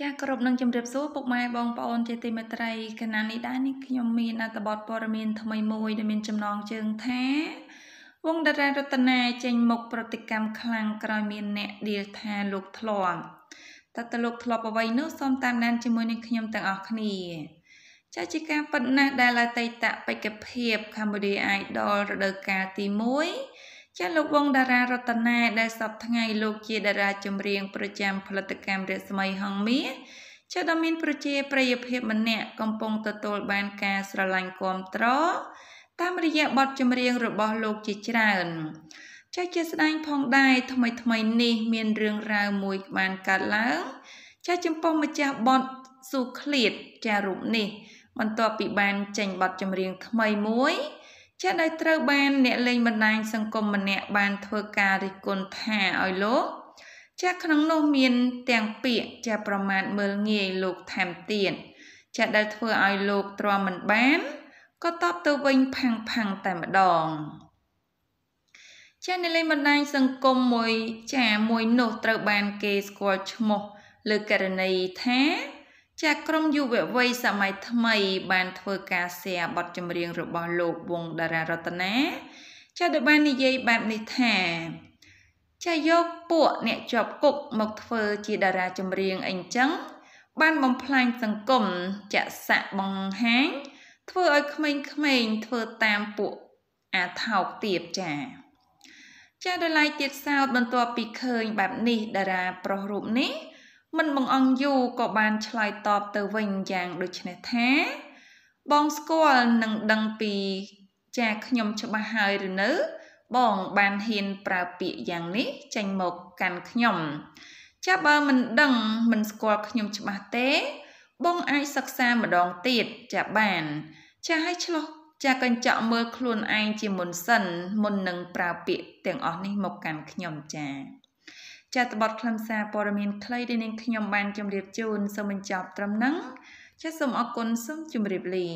ចាគ្រប់នឹងជម្រាបសួរពុកម៉ែបងប្អូនជាទីមេត្រីគណៈនេះដែរនេះខ្ញុំមានអត្ថបទព័ត៌មានថ្មីមួយដែលមាន ចំណងជើងថាវងតារារតនាចេញមុខប្រតិកម្មខ្លាំងក្រោយមានអ្នកដៀលថាលោកធ្លាប់តើតើលោកធ្លាប់អ្វីនោះសូមតាមដានជាមួយនឹងខ្ញុំទាំងអស់គ្នាចាជាការប៉ັດណាស់ដែលអតីតបេក្ខភាព Cambodia Idol រដូវកាលទី1ចាលោកវងតារារតនាដែលសពថ្ងៃលោកជាតារាចម្រៀង ប្រចាំផលិតកម្មរស្មីហងមាចាដ៏មាន ប្រជាប្រិយភាពម្នាក់កំពុងទទួលបាន ការស្រឡាញ់គាំទ្រ តាមរយៈបទចម្រៀងរបស់លោកជាច្រើនចាស់ជាស្ដែងផងដែរថ្មីថ្មីនេះ មានរឿងរ៉ាវមួយបានកើតឡើងចាស់ចំពោះម្ចាស់បទស៊ូឃ្លៀតចាស់រូបនេះ បន្ទាប់ពីបានចេញបទចម្រៀងថ្មីមួយចាដោយត្រូវបានអ្នកលេងបណ្ដាញសង្គមម្នាក់បានធ្វើការរិះគន់ថាឲ្យលោក ចាក្នុងនោះមានទាំងពាក្យចាប្រមាថមើលងាយលោកថែមទៀតចាដែលធ្វើឲ្យលោកទ្រាំមិនបានក៏តបទៅវិញផាំងផាំងតែម្ដង ចានៅលេខបណ្ដាញសង្គមមួយចាមួយនោះត្រូវបានគេស្គាល់ឈ្មោះលើករណីថាចាក្រុមយុវវ័យសម័យថ្មី បានធ្វើការแชร์បទចម្រៀង របស់លោកវងតារារតនាចាដែលបាននិយាយបែបនេះថាចាយកពួកអ្នកជាប់គុកមកធ្វើជាតារាចម្រៀងអីចឹង បានបំផ្លាញសង្គមចាក់សាក់បង្ហាញធ្វើឲ្យក្មេងៗធ្វើតាមពួកអាថោកទៀតចាចាដល់ឡាយទៀតសោតបន្ទាប់ពីឃើញបែបនេះតារាប្រុសរូបនេះមិនបងអង្គយូក៏បានឆ្លើយតបទៅវិញយ៉ាងដូចនេះថា បងស្គាល់នឹងដឹងពីចាខ្ញុំច្បាស់ហើយឬនៅបងបានហ៊ានប្រើពាក្យយ៉ាងនេះចេញមកកាន់ខ្ញុំ ចាបើមិនដឹងមិនស្គាល់ខ្ញុំច្បាស់ទេ បងអាចសិក្សាម្ដងទៀតចាបានចាឲ្យឆ្លោះចាកញ្ចក់មើលខ្លួនឯងជាមុនសិន មុននឹងប្រើពាក្យទាំងអស់នេះមកកាន់ខ្ញុំចាចាត់បទខ្លឹមសារព័ត៌មានខ្លីដែលនាងខ្ញុំបានជម្រាបជូនសូមបញ្ចប់ត្រឹមនឹងចាសសូមអរគុណសូមជម្រាបលា